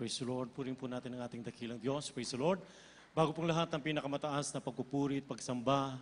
Praise the Lord. Puring po natin ang ating dakilang Diyos. Praise the Lord. Bago pong lahat ng pinakamataas na pagpupuri at pagsamba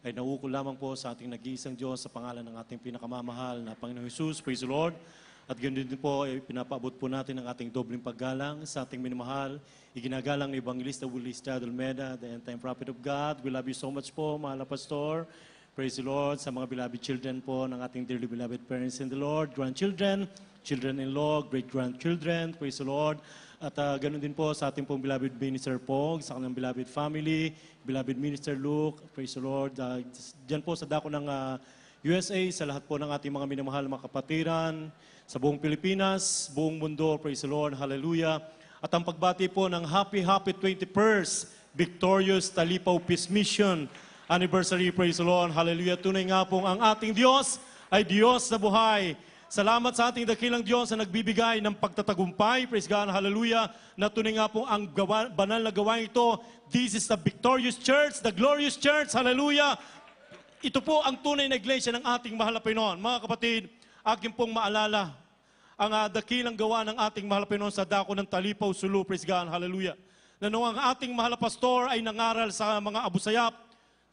ay nauukol lamang po sa ating nag-iisang Diyos sa pangalan ng ating pinakamamahal na Panginoon Jesus. Praise the Lord. At ganoon din po, ay pinapaabot po natin ang ating dobling paggalang sa ating minamahal, iginagalang na Evangelista Willie Stradolmeda, the end-time prophet of God. We love you so much po, mahal na pastor. Praise the Lord sa mga beloved children po ng ating dearly beloved parents in the Lord, grandchildren, children-in-law, great-grandchildren, praise the Lord. At uh, ganun din po sa ating pong beloved Minister Pog, sa kanyang beloved family, beloved Minister Luke, praise the Lord. Uh, dyan po sa dako ng uh, ah, USA, sa lahat po ng ating mga minamahal mga kapatiran, sa buong Pilipinas, buong mundo, praise the Lord, hallelujah. At ang pagbati po ng Happy Happy 21st Victorious Talipaw Peace Mission Anniversary, praise the Lord, hallelujah. Tunay nga pong ang ating Diyos ay Diyos na buhay. Salamat sa ating dakilang Diyos na nagbibigay ng pagtatagumpay. Praise God, hallelujah, na tunay nga po ang gawa, banal na gawain ito. This is the victorious church, the glorious church, hallelujah. Ito po ang tunay na iglesia ng ating mahal na Pinoon. Mga kapatid, akin pong maalala ang uh, dakilang gawa ng ating mahal na Pinoon sa dako ng Talipaw, Sulu, praise God, hallelujah. Na noong ang ating mahal na pastor ay nangaral sa mga abusayap,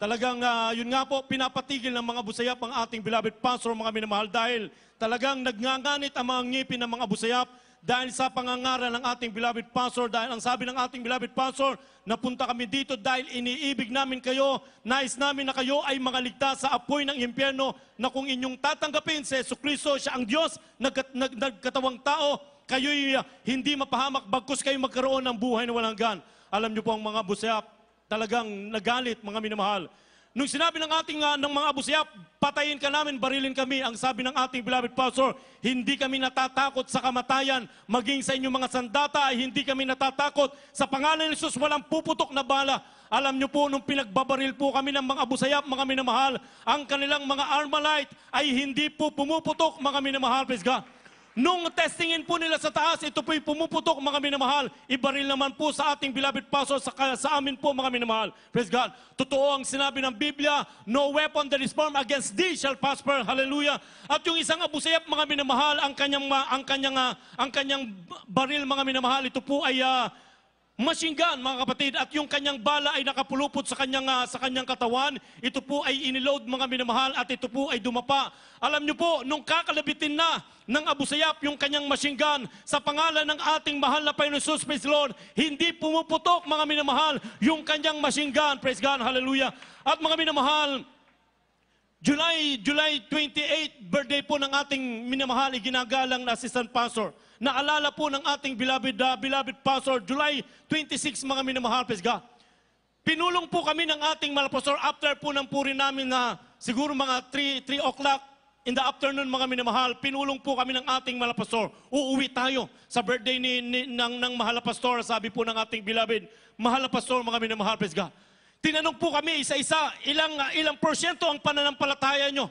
Talagang uh, yun nga po, pinapatigil ng mga busayap ang ating beloved pastor, mga minamahal, dahil talagang nagnganganit ang mga ngipin ng mga busayap dahil sa pangangaral ng ating beloved pastor, dahil ang sabi ng ating beloved pastor, napunta kami dito dahil iniibig namin kayo, nais namin na kayo ay makaligtas sa apoy ng impyerno na kung inyong tatanggapin si Yesu Kristo, siya ang Diyos, nagkat- nag- nagkatawang tao, kayo'y uh, hindi mapahamak, bagkus kayo magkaroon ng buhay na walang hanggan. Alam niyo po ang mga busayap, talagang nagalit, mga minamahal. Nung sinabi ng ating uh, ng mga abusiyap, patayin ka namin, barilin kami, ang sabi ng ating beloved pastor, hindi kami natatakot sa kamatayan, maging sa inyong mga sandata ay hindi kami natatakot. Sa pangalan ni Jesus, walang puputok na bala. Alam niyo po, nung pinagbabaril po kami ng mga abusayap, mga minamahal, ang kanilang mga armalite ay hindi po pumuputok, mga minamahal. Praise God. Nung testingin po nila sa taas, ito po'y pumuputok mga minamahal. Ibaril naman po sa ating bilabit paso sa, sa amin po mga minamahal. Praise God. Totoo ang sinabi ng Biblia, no weapon that is formed against thee shall prosper. Hallelujah. At yung isang abusayap mga minamahal, ang kanyang, ang kanyang, ah, ang kanyang baril mga minamahal, ito po ay uh, machine gun, mga kapatid, at yung kanyang bala ay nakapulupot sa kanyang, uh, sa kanyang katawan. Ito po ay iniload, mga minamahal, at ito po ay dumapa. Alam nyo po, nung kakalabitin na ng Abu Sayyaf yung kanyang machine gun, sa pangalan ng ating mahal na Panginoon praise Lord, hindi pumuputok, mga minamahal, yung kanyang machine gun, praise God, hallelujah. At mga minamahal, July, July 28, birthday po ng ating minamahal, ginagalang na assistant pastor. Naalala po ng ating beloved, uh, beloved pastor, July 26, mga minamahal, pesga. Pinulong po kami ng ating malapastor after po ng puri namin na siguro mga 3, 3 o'clock in the afternoon, mga minamahal. Pinulong po kami ng ating malapastor. Uuwi tayo sa birthday ni, ni, ng, ng mahalapastor, sabi po ng ating beloved mahalapastor, mga minamahal, pesga. Tinanong po kami isa-isa, ilang, ah, ilang porsyento ang pananampalataya nyo?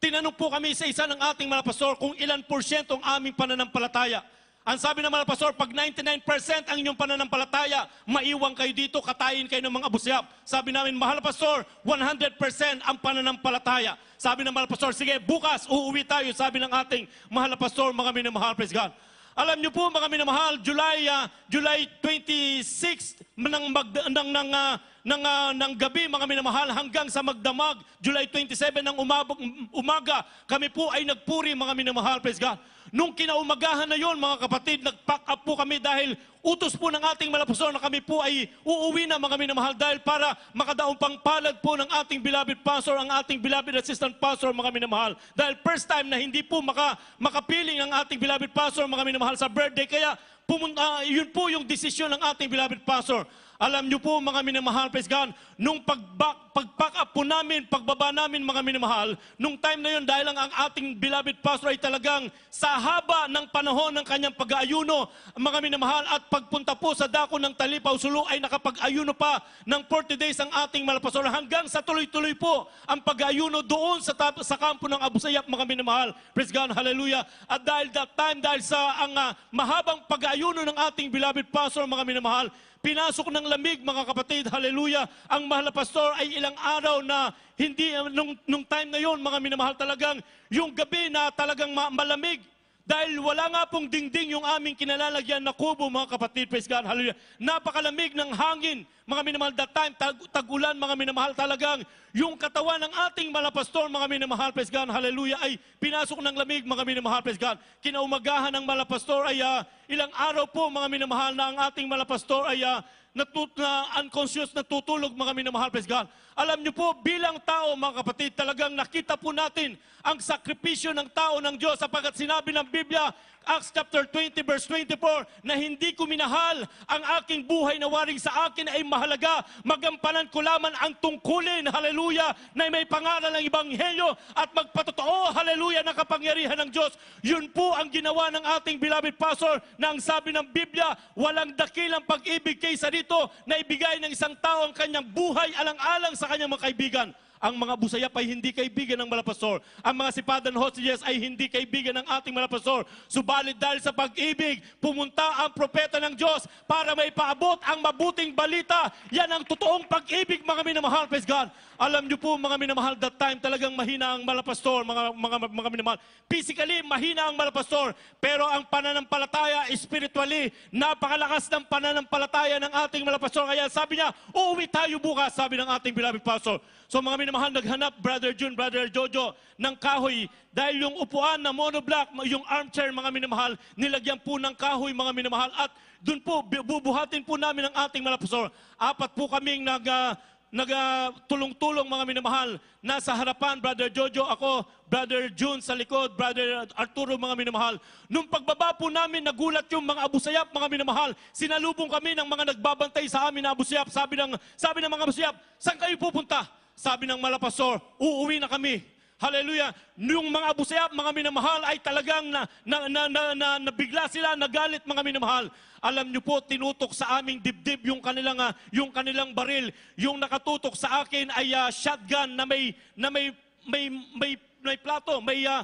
Tinanong po kami isa-isa ng ating mga pastor kung ilang porsyento ang aming pananampalataya. Ang sabi ng mga pastor, pag 99% ang inyong pananampalataya, maiwan kayo dito, katayin kayo ng mga abusyap. Sabi namin, mahal pastor, 100% ang pananampalataya. Sabi ng mahal pastor, sige, bukas, uuwi tayo. Sabi ng ating mahal pastor, mga minamahal, praise God. Alam niyo po, mga minamahal, July, uh, July 26 ng, mag, ng, ng uh, ng, uh, ah, ng gabi, mga minamahal, hanggang sa magdamag, July 27 ng umabog, um, umaga, kami po ay nagpuri, mga minamahal, praise God. Nung kinaumagahan na yon mga kapatid, nag-pack up po kami dahil utos po ng ating malapuson na kami po ay uuwi na mga minamahal dahil para makadaong pang palad po ng ating beloved pastor, ang ating beloved assistant pastor, mga minamahal. Dahil first time na hindi po maka, makapiling ang ating beloved pastor, mga minamahal, sa birthday. Kaya pumunta, uh, yun po yung desisyon ng ating beloved pastor. Alam niyo po mga minamahal, praise God, nung pag-back, pag-back up po namin, pagbaba namin mga minamahal, nung time na yun, dahil lang ang ating beloved pastor ay talagang sa haba ng panahon ng kanyang pag-aayuno, mga minamahal, at pagpunta po sa dako ng Talipaw Sulu ay nakapag-ayuno pa ng 40 days ang ating malapastor hanggang sa tuloy-tuloy po ang pag-aayuno doon sa, tap, sa kampo ng Abusayap mga minamahal. Praise God, hallelujah. At dahil that time, dahil sa ang uh, mahabang pag-aayuno ng ating beloved pastor mga minamahal, pinasok ng lamig, mga kapatid, hallelujah. Ang mahal na pastor ay ilang araw na hindi, nung, nung time na yon mga minamahal talagang, yung gabi na talagang malamig, dahil wala nga pong dingding yung aming kinalalagyan na kubo, mga kapatid. Praise God. Hallelujah. Napakalamig ng hangin, mga minamahal. That time, tag tagulan, mga minamahal talagang. Yung katawan ng ating malapastor, mga minamahal. Praise God. Hallelujah. Ay pinasok ng lamig, mga minamahal. Praise God. Kinaumagahan ng malapastor ay uh, ilang araw po, mga minamahal, na ang ating malapastor ay uh, natut na unconscious, natutulog, mga minamahal. Praise God. Alam niyo po, bilang tao mga kapatid, talagang nakita po natin ang sakripisyo ng tao ng Diyos sapagat sinabi ng Biblia, Acts chapter 20 verse 24 na hindi ko minahal ang aking buhay na waring sa akin ay mahalaga. Magampanan ko laman ang tungkulin, hallelujah, na may pangalan ng Ibanghelyo at magpatotoo, hallelujah, ng kapangyarihan ng Diyos. Yun po ang ginawa ng ating beloved pastor na ang sabi ng Biblia, walang dakilang pag-ibig kaysa dito na ibigay ng isang tao ang kanyang buhay alang-alang sa sa kanyang mga kaibigan, ang mga busayap ay hindi kaibigan ng malapasor. Ang mga sipadan hostages ay hindi kaibigan ng ating malapasor. Subalit dahil sa pag-ibig, pumunta ang propeta ng Diyos para may paabot ang mabuting balita. Yan ang totoong pag-ibig, mga minamahal. Praise God. Alam niyo po, mga minamahal, that time talagang mahina ang malapastor, mga, mga, mga minamahal. Physically, mahina ang malapastor. Pero ang pananampalataya, spiritually, napakalakas ng pananampalataya ng ating malapastor. Kaya sabi niya, uuwi tayo bukas, sabi ng ating beloved pastor. So mga minamahal, mahal naghanap, Brother June, Brother Jojo, ng kahoy. Dahil yung upuan na monoblock, yung armchair, mga minamahal, nilagyan po ng kahoy, mga minamahal. At doon po, bubuhatin po namin ang ating malapasor. Apat po kaming nag... Uh, ah, nagtulong-tulong ah, uh, mga minamahal. Nasa harapan, Brother Jojo, ako, Brother June sa likod, Brother Arturo, mga minamahal. Nung pagbaba po namin, nagulat yung mga abusayap, mga minamahal. Sinalubong kami ng mga nagbabantay sa amin na abusayap. Sabi ng, sabi ng mga abusayap, saan kayo pupunta? sabi ng malapastor, uuwi na kami. Hallelujah. Yung mga abusayap, mga minamahal ay talagang na, na, na, na, na, nabigla sila, nagalit mga minamahal. Alam niyo po, tinutok sa aming dibdib yung kanilang, ah, yung kanilang baril. Yung nakatutok sa akin ay uh, shotgun na may, na may, may, may, may plato, may, uh,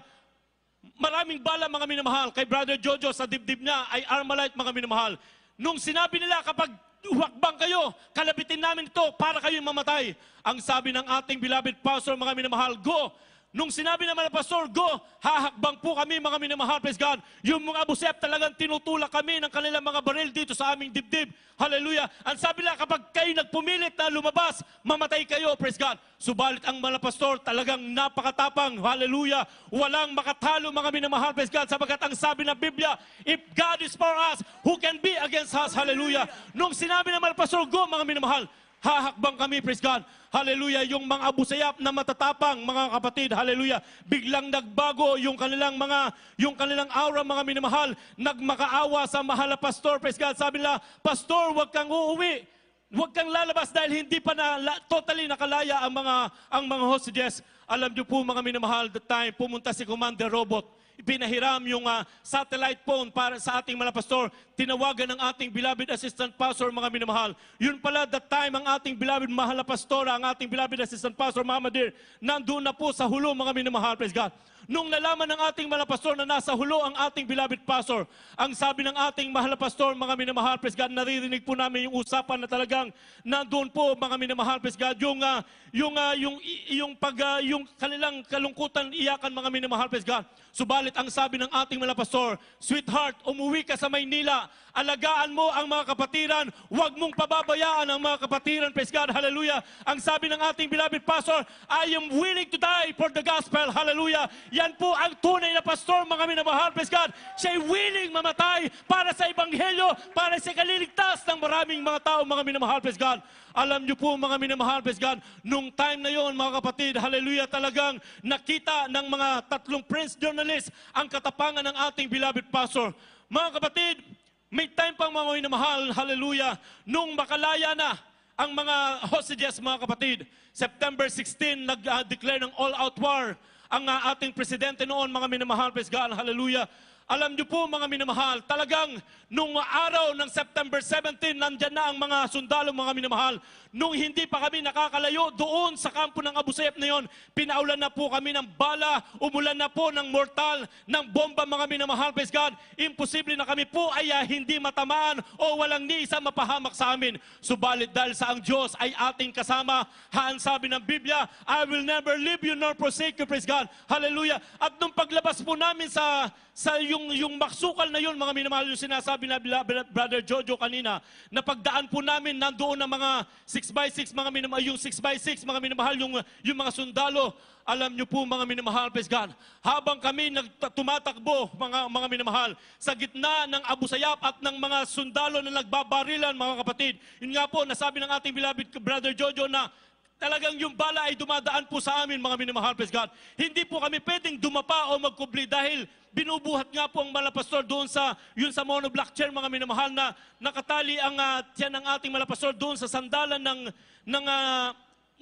maraming bala mga minamahal. Kay Brother Jojo sa dibdib niya ay Armalite mga minamahal. Nung sinabi nila kapag Huwakbang kayo, kalabitin namin ito para kayo'y mamatay. Ang sabi ng ating beloved pastor, mga minamahal, go, Nung sinabi naman ng pastor, go, hahakbang po kami mga minamahal, praise God. Yung mga busep talagang tinutulak kami ng kanilang mga baril dito sa aming dibdib. Hallelujah. Ang sabi lang, kapag kayo nagpumilit na lumabas, mamatay kayo, praise God. Subalit ang mga pastor talagang napakatapang, hallelujah. Walang makatalo mga minamahal, praise God. Sabagat ang sabi ng Biblia, if God is for us, who can be against us, hallelujah. Nung sinabi naman ng pastor, go mga minamahal, Hahakbang kami, praise God. Hallelujah. Yung mga abusayap na matatapang, mga kapatid, hallelujah. Biglang nagbago yung kanilang mga, yung kanilang aura, mga minamahal. Nagmakaawa sa mahal pastor, praise God. Sabi nila, pastor, huwag kang uuwi. Huwag kang lalabas dahil hindi pa na la, totally nakalaya ang mga ang mga hostages. Alam niyo po mga minamahal, the time pumunta si Commander Robot binahiram yung uh, satellite phone para sa ating mga pastor. Tinawagan ng ating beloved assistant pastor, mga minamahal. Yun pala, that time, ang ating beloved mahal na pastora, ang ating beloved assistant pastor, Mama Dear, nandun na po sa hulo, mga minamahal. Praise God. Nung nalaman ng ating mahal pastor na nasa hulo ang ating bilabit pastor, ang sabi ng ating mahal pastor, mga minamahal, praise God, naririnig po namin yung usapan na talagang nandoon po, mga minamahal, praise God, yung, uh, yung, uh, yung, yung, pag, uh, yung kanilang kalungkutan, iyakan, mga minamahal, praise God. Subalit ang sabi ng ating mahal pastor, sweetheart, umuwi ka sa Maynila, alagaan mo ang mga kapatiran, huwag mong pababayaan ang mga kapatiran, praise God, hallelujah. Ang sabi ng ating beloved pastor, I am willing to die for the gospel, hallelujah. Yan po ang tunay na pastor, mga minamahal. Praise God. Siya'y willing mamatay para sa ebanghelyo, para sa kaliligtas ng maraming mga tao, mga minamahal. Praise God. Alam niyo po, mga minamahal. Praise God. Nung time na yon, mga kapatid, hallelujah, talagang nakita ng mga tatlong press journalist ang katapangan ng ating beloved pastor. Mga kapatid, may time pang mga minamahal, hallelujah, nung makalaya na ang mga hostages, mga kapatid. September 16, nag-declare ah, ng all-out war ang ah, ating presidente noon, mga minamahal, praise God, hallelujah, alam niyo po mga minamahal, talagang nung araw ng September 17, nandyan na ang mga sundalo mga minamahal. Nung hindi pa kami nakakalayo doon sa kampo ng Abu Sayyaf na yon, pinaulan na po kami ng bala, umulan na po ng mortal, ng bomba mga minamahal. Praise God, imposible na kami po ay ah, hindi matamaan o walang ni isa mapahamak sa amin. Subalit dahil sa ang Diyos ay ating kasama, haan sabi ng Biblia, I will never leave you nor forsake you. Praise God. Hallelujah. At nung paglabas po namin sa, sa yung yung, yung maksukal na yun, mga minamahal, yung sinasabi na Brother Jojo kanina, na pagdaan po namin, nandoon ang mga 6x6, mga minamahal, yung 6x6, mga minamahal, yung, yung mga sundalo. Alam nyo po, mga minamahal, praise God, habang kami tumatakbo, mga, mga minamahal, sa gitna ng Abu Sayyaf at ng mga sundalo na nagbabarilan, mga kapatid, yun nga po, nasabi ng ating bilabid Brother Jojo na talagang yung bala ay dumadaan po sa amin, mga minamahal, praise God. Hindi po kami pwedeng dumapa o magkubli dahil binubuhat nga po ang malapastor doon sa, yun sa monoblock chair, mga minamahal, na nakatali ang uh, tiyan ng ating malapastor doon sa sandalan ng, ng, uh,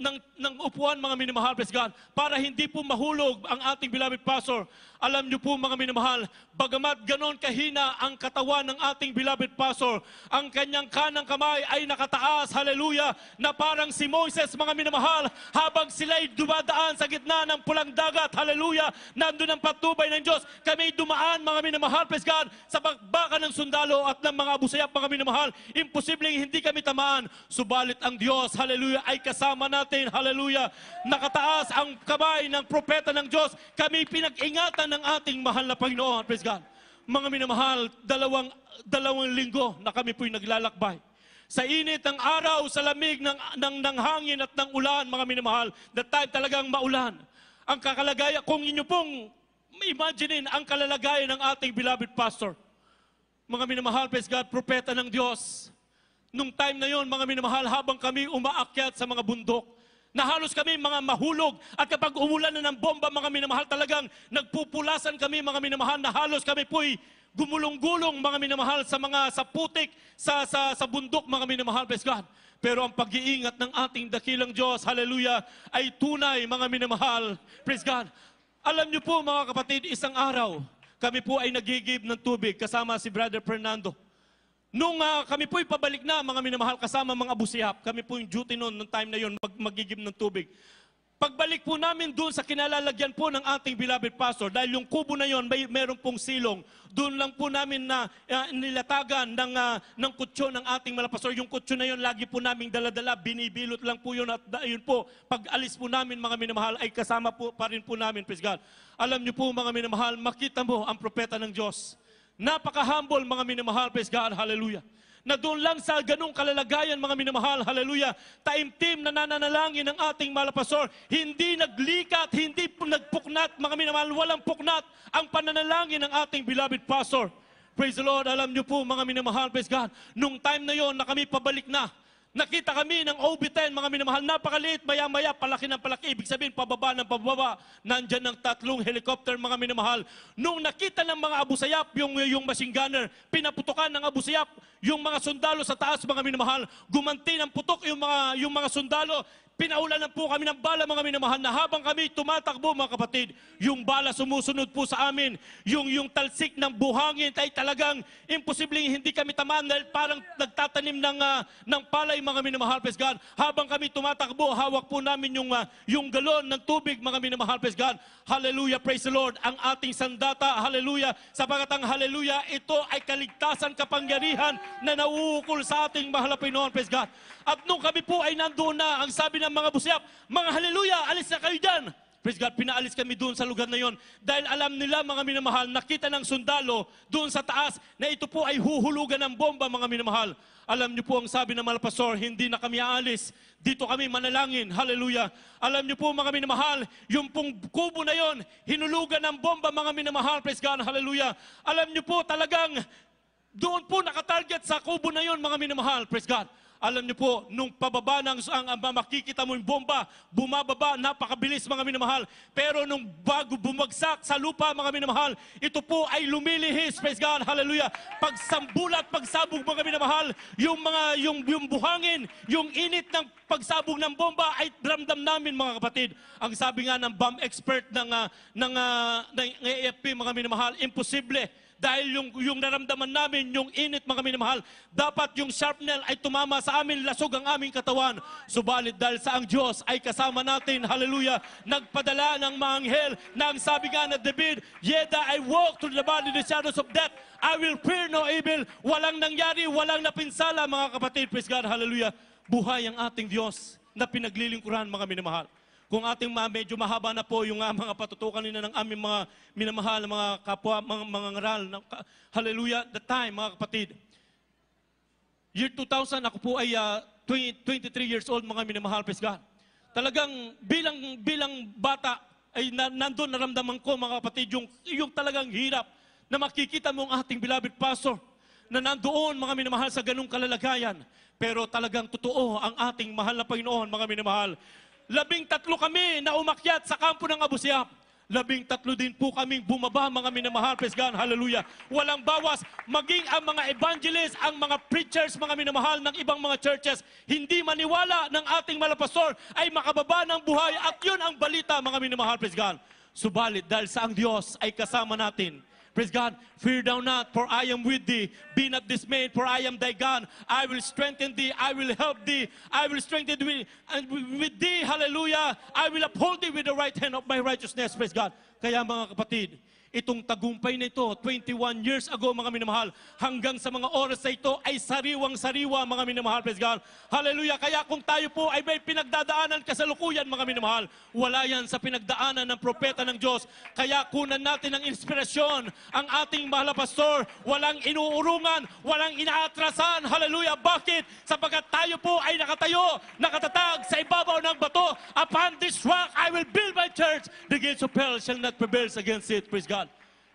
ng, ng upuan, mga minamahal, praise God, para hindi po mahulog ang ating beloved pastor. Alam niyo po mga minamahal, bagamat ganon kahina ang katawan ng ating beloved pastor, ang kanyang kanang kamay ay nakataas, hallelujah, na parang si Moses mga minamahal, habang sila'y dumadaan sa gitna ng pulang dagat, hallelujah, nandun ang patubay ng Diyos. Kami dumaan mga minamahal, praise God, sa pagbaka ng sundalo at ng mga abusayap mga minamahal, imposibleng hindi kami tamaan. Subalit ang Diyos, hallelujah, ay kasama natin, hallelujah, nakataas ang kamay ng propeta ng Diyos. Kami pinag-ingatan ng ating mahal na Panginoon. Praise God. Mga minamahal, dalawang, dalawang linggo na kami po'y naglalakbay. Sa init ng araw, sa lamig ng, ng, ng hangin at ng ulan, mga minamahal, the time talagang maulan. Ang kakalagayan, kung inyo pong imaginein ang kalalagayan ng ating beloved pastor. Mga minamahal, praise God, propeta ng Diyos. Nung time na yon, mga minamahal, habang kami umaakyat sa mga bundok, na halos kami mga mahulog. At kapag umulan na ng bomba, mga minamahal, talagang nagpupulasan kami, mga minamahal, na halos kami po'y gumulong-gulong, mga minamahal, sa mga sa putik, sa, sa, sa bundok, mga minamahal, praise God. Pero ang pag-iingat ng ating dakilang Diyos, hallelujah, ay tunay, mga minamahal, praise God. Alam niyo po, mga kapatid, isang araw, kami po ay nagigib ng tubig kasama si Brother Fernando. Nung uh, kami po'y pabalik na, mga minamahal, kasama mga busihap, kami po yung duty noon, nung time na yon, mag magigim ng tubig. Pagbalik po namin doon sa kinalalagyan po ng ating beloved pastor, dahil yung kubo na yon, may meron pong silong, doon lang po namin na uh, nilatagan ng, uh, ng kutsyon ng ating malapastor. Yung kutsyon na yon, lagi po namin daladala, binibilot lang po yun. At yun po, pag alis po namin mga minamahal, ay kasama po pa rin po namin, praise God. Alam niyo po mga minamahal, makita mo ang propeta ng Diyos Napaka-humble mga minamahal, praise God, hallelujah. Na doon lang sa ganung kalalagayan mga minamahal, hallelujah, taimtim na nananalangin ng ating malapasor, hindi naglikat, hindi nagpuknat, mga minamahal, walang puknat ang pananalangin ng ating beloved pastor. Praise the Lord, alam niyo po mga minamahal, praise God, nung time na yon na kami pabalik na, Nakita kami ng OB-10, mga minamahal, napakaliit, maya-maya, palaki ng palaki. Ibig sabihin, pababa ng pababa, nandyan ng tatlong helicopter, mga minamahal. Nung nakita ng mga Abu Sayyaf, yung, yung machine gunner, pinaputukan ng Abu Sayyaf, yung mga sundalo sa taas, mga minamahal, gumanti ng putok yung mga, yung mga sundalo, Pinaulanan po kami ng bala mga minamahal na habang kami tumatakbo mga kapatid, yung bala sumusunod po sa amin. Yung, yung talsik ng buhangin ay talagang imposibleng hindi kami tamaan dahil parang nagtatanim ng, uh, ng palay mga minamahal Praise God. Habang kami tumatakbo, hawak po namin yung, uh, yung galon ng tubig mga minamahal Praise God. Hallelujah, praise the Lord. Ang ating sandata, hallelujah. Sapagat ang hallelujah, ito ay kaligtasan kapangyarihan na nauukol sa ating mahal na Panginoon Praise God. At nung kami po ay nandoon na, ang sabi na ng mga busyap, mga haleluya, alis na kayo dyan. Praise God, pinaalis kami doon sa lugar na yon dahil alam nila mga minamahal, nakita ng sundalo doon sa taas na ito po ay huhulugan ng bomba mga minamahal. Alam niyo po ang sabi ng mga hindi na kami aalis. Dito kami manalangin. Hallelujah. Alam niyo po mga minamahal, yung pong kubo na yon, hinulugan ng bomba mga minamahal. Praise God. Hallelujah. Alam niyo po talagang doon po nakatarget sa kubo na yon mga minamahal. Praise God. Alam niyo po, nung pababa ng ang, ang makikita mo yung bomba, bumababa, napakabilis mga minamahal. Pero nung bago bumagsak sa lupa mga minamahal, ito po ay lumilihis. Praise God, hallelujah. Pagsambulat, pagsabog mga minamahal, yung mga, yung, yung buhangin, yung init ng pagsabog ng bomba ay ramdam namin mga kapatid. Ang sabi nga ng bomb expert ng, uh, ng, uh, ng AFP mga minamahal, imposible dahil yung, yung naramdaman namin, yung init mga minamahal, dapat yung sharpnel ay tumama sa amin, lasog ang aming katawan. Subalit dahil sa ang Diyos ay kasama natin, hallelujah, nagpadala ng maanghel anghel na ang sabi nga na David, Yeda, I walk through the valley of the shadows of death. I will fear no evil. Walang nangyari, walang napinsala, mga kapatid. Praise God, hallelujah. Buhay ang ating Diyos na pinaglilingkuran, mga minamahal. Kung ating mga medyo mahaba na po yung uh, mga patutukan nila ng aming mga minamahal, mga kapwa, mga, mga ngaral. Na, hallelujah, the time, mga kapatid. Year 2000, ako po ay uh, 20, 23 years old, mga minamahal, praise God. Talagang bilang, bilang bata, ay na, nandun naramdaman ko, mga kapatid, yung, yung talagang hirap na makikita mong ating beloved pastor na nandoon, mga minamahal, sa ganung kalalagayan. Pero talagang totoo ang ating mahal na Panginoon, mga minamahal labing tatlo kami na umakyat sa kampo ng Abusiap. Labing tatlo din po kaming bumaba, mga minamahal. Praise God. Hallelujah. Walang bawas. Maging ang mga evangelists, ang mga preachers, mga minamahal ng ibang mga churches, hindi maniwala ng ating malapastor ay makababa ng buhay. At yun ang balita, mga minamahal. Praise God. Subalit, dahil sa ang Diyos ay kasama natin, Praise God. Fear thou not, for I am with thee. Be not dismayed, for I am thy God. I will strengthen thee. I will help thee. I will strengthen thee and with thee. Hallelujah. I will uphold thee with the right hand of my righteousness. Praise God. Kaya mga kapatid, Itong tagumpay na ito, 21 years ago mga minamahal, hanggang sa mga oras na ito ay sariwang-sariwa mga minamahal, praise God. Hallelujah. Kaya kung tayo po ay may pinagdadaanan kasalukuyan mga minamahal, wala yan sa pinagdaanan ng propeta ng Diyos. Kaya kunan natin ang inspirasyon, ang ating mahal pastor, walang inuurungan, walang inaatrasan, hallelujah. Bakit? Sapagkat tayo po ay nakatayo, nakatatag sa ibabaw ng bato. Upon this rock I will build my church. The gates of hell shall not prevail against it, praise God.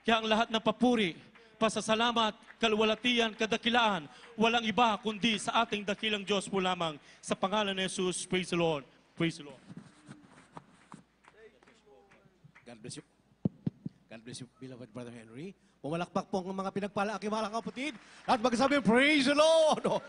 Kaya ang lahat ng papuri, pasasalamat, kalwalatian, kadakilaan, walang iba kundi sa ating dakilang Diyos po lamang. Sa pangalan ni Jesus, praise the Lord. Praise the Lord. God bless you. God bless you, beloved Brother Henry. Pumalakpak po ang mga pinagpala aking mga kapatid at magsabi, Praise the Lord!